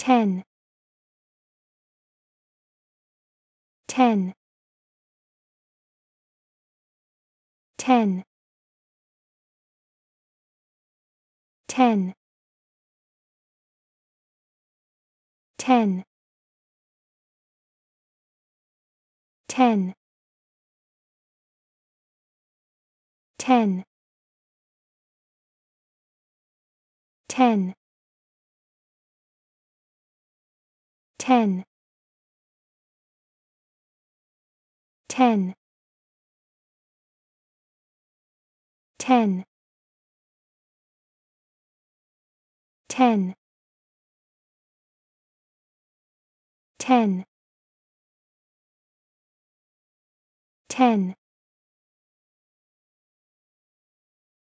10 10 10 10 10 10 10 10 10 10 10 10 10